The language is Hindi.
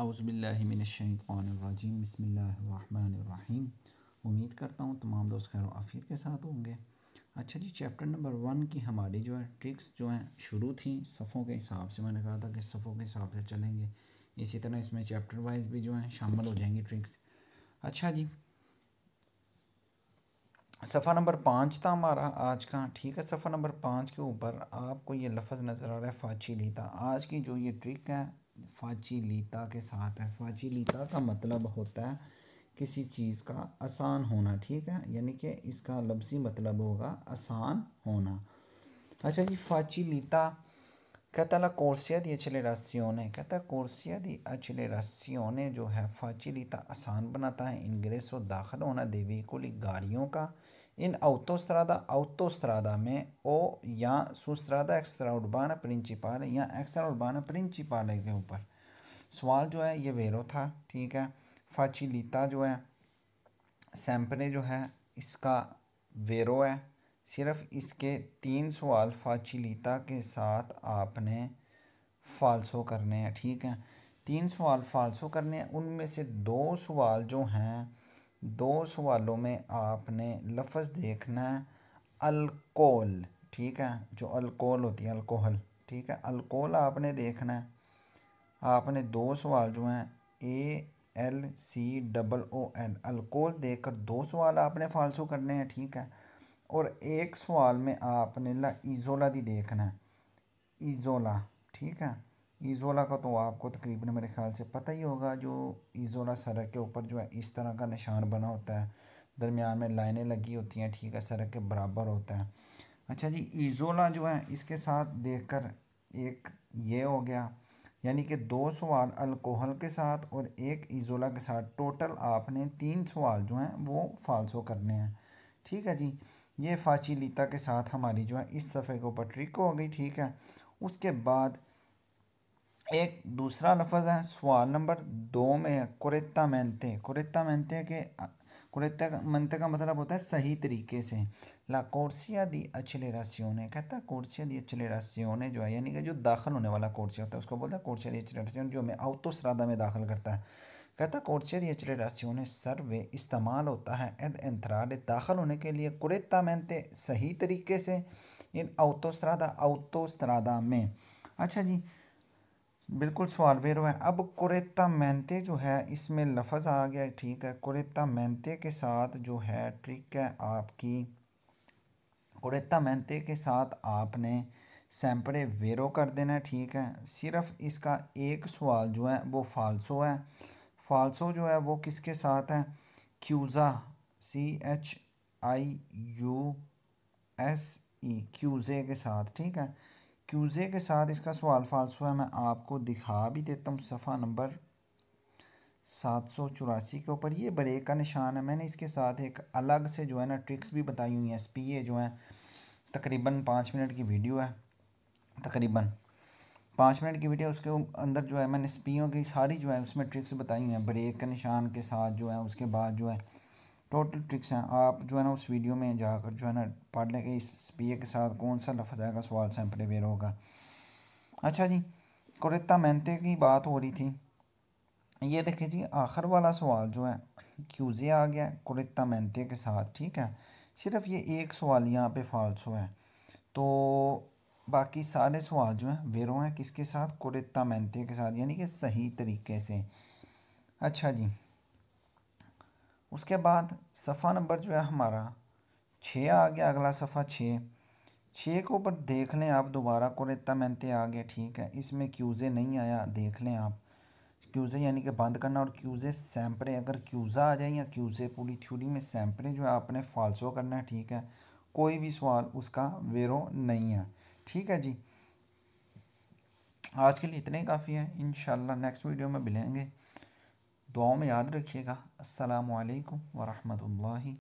अवज़बिल्लिमिनशीम बसमीम उम्मीद करता हूँ तमाम दोस्त खैर आफ़िर के साथ होंगे अच्छा जी चैप्टर नंबर वन की हमारी जो है ट्रिक्स जो हैं शुरू थी सफ़ों के हिसाब से मैंने कहा था कि सफ़ों के हिसाब से चलेंगे इसी तरह इसमें चैप्टर वाइज भी जो हैं शामिल हो जाएंगी ट्रिक्स अच्छा जी सफ़ा नंबर पाँच था हमारा आज का ठीक है सफ़ा नंबर पाँच के ऊपर आपको ये लफ्ज़ नज़र आ रहा है फाची लीता आज की जो ये ट्रिक है फाजिलीता के साथ है फाजिलीता का मतलब होता है किसी चीज़ का आसान होना ठीक है यानी कि इसका लफ्ज़ी मतलब होगा आसान होना अच्छा जी फाजिलीता कहता ला कोर्सिया दी अचले रस्सियों ने कहता कोर्सिया दी अचले रस्सियों ने जो है फाजिलीता आसान बनाता है इंग्रेस इंग्रेसो दाखिल होना देवी को गाड़ियों का इन autostrada, autostrada में ओ या सुस्त्रादा एक्स्ट्रा उड़बान प्रिंसिपाल या एक्स्ट्रा उड़बान प्रिंसिपाल के ऊपर सवाल जो है ये वेरो था ठीक है फाचिलीता जो है सैम्परे जो है इसका वेरो है सिर्फ इसके तीन सवाल फाचिलीता के साथ आपने फालसो करने हैं ठीक है तीन सवाल फालसो करने हैं उनमें से दो सवाल जो हैं दो सवालों में आपने लफज देखना है अल्कोहल ठीक है जो अल्कोहल होती है अल्कोहल ठीक है अल्कोहल आपने देखना है आपने दो सवाल जो हैं A L C double O L alcohol देखकर दो सवाल आपने फालसू करने हैं ठीक है और एक सवाल में आपने ला इजोला दी देखना है इजोला ठीक है ईज़ोला का तो आपको तकरीबन मेरे ख्याल से पता ही होगा जो ईज़ोला सड़क के ऊपर जो है इस तरह का निशान बना होता है दरमियान में लाइनें लगी होती हैं ठीक है सड़क के बराबर होता है अच्छा जी ईज़ोला जो है इसके साथ देख कर एक ये हो गया यानी कि दो सवाल अल्कोहल के साथ और एक ईज़ोला के साथ टोटल आपने तीन सवाल जो हैं वो फालसो करने हैं ठीक है जी ये लीता के साथ हमारी जो है इस सफ़े के ऊपर ट्रिक हो गई ठीक है उसके बाद एक दूसरा लफज है सवाल नंबर दो में है कुरेता मेनते कुरेता मेनते के कुरेता मनते का मतलब होता है सही तरीके से ला कोर्सिया दी अचले ने कहता है कोर्सिया दी ने जो है यानी कि जो दाखिल होने वाला कोर्सिया होता है उसको बोलता है कोर्सिया दी अचलेरासियोने जो हमें अवतोसरादा में दाखिल करता है कहता कोर्सिया दी ने सर्वे इस्तेमाल होता है एद एंथराड दाखिल होने के लिए कुरेता मेनते सही तरीके से इन अवतोसरादा अवतोसरादा में अच्छा जी बिल्कुल सवाल वेर हुआ है अब कुरेता मेहनते जो है इसमें लफज आ गया ठीक है कुरेता मेहनते के साथ जो है ट्रिक है आपकी कुरेता मेहनते के साथ आपने सैम्परे वेरो कर देना ठीक है सिर्फ इसका एक सवाल जो है वो फालसो है फालसो जो है वो किसके साथ है क्यूज़ा C H I U S E क्यूज़े के साथ ठीक है क्यूज़े के साथ इसका सवाल हुआ मैं आपको दिखा भी देता हूँ सफ़ा नंबर सात सौ चौरासी के ऊपर ये ब्रेक का निशान है मैंने इसके साथ एक अलग से जो है ना ट्रिक्स भी बताई हुई हैं एस पी ए जो है तकरीबन पाँच मिनट की वीडियो है तकरीबन पाँच मिनट की वीडियो उसके अंदर जो है मैंने स्पीओ की सारी जो है उसमें ट्रिक्स बताई हुई हैं ब्रेक के निशान के साथ जो है उसके बाद जो है टोटल ट्रिक्स हैं आप जो है ना उस वीडियो में जाकर जो है ना पढ़ लेंगे इस पी के साथ कौन सा लफ्ज़ आएगा सवाल सैंपल प्रिपेयर होगा अच्छा जी कुरता मेहनते की बात हो रही थी ये देखिए जी आखिर वाला सवाल जो है क्यूज़े आ गया कुरता मेहनते के साथ ठीक है सिर्फ ये एक सवाल यहाँ पे फालसो हुआ है तो बाकी सारे सवाल जो हैं वेरो हैं किसके साथ कुरता मेहनते के साथ यानी कि सही तरीके से अच्छा जी उसके बाद सफ़ा नंबर जो है हमारा छः आ गया अगला सफ़ा छः छः के ऊपर देख लें आप दोबारा को रेता मेहनत आ गया ठीक है इसमें क्यूज़े नहीं आया देख लें आप क्यूज़े यानी कि बंद करना और क्यूज़े सैम्परे अगर क्यूज़ा आ जाए या क्यूज़े पूरी थ्यूरी में सैम्परे जो है आपने फालसो करना है ठीक है कोई भी सवाल उसका वेरो नहीं है ठीक है जी आज के लिए इतने काफ़ी है इन नेक्स्ट वीडियो में मिलेंगे दुआ में याद रखिएगा असलकम वरहमल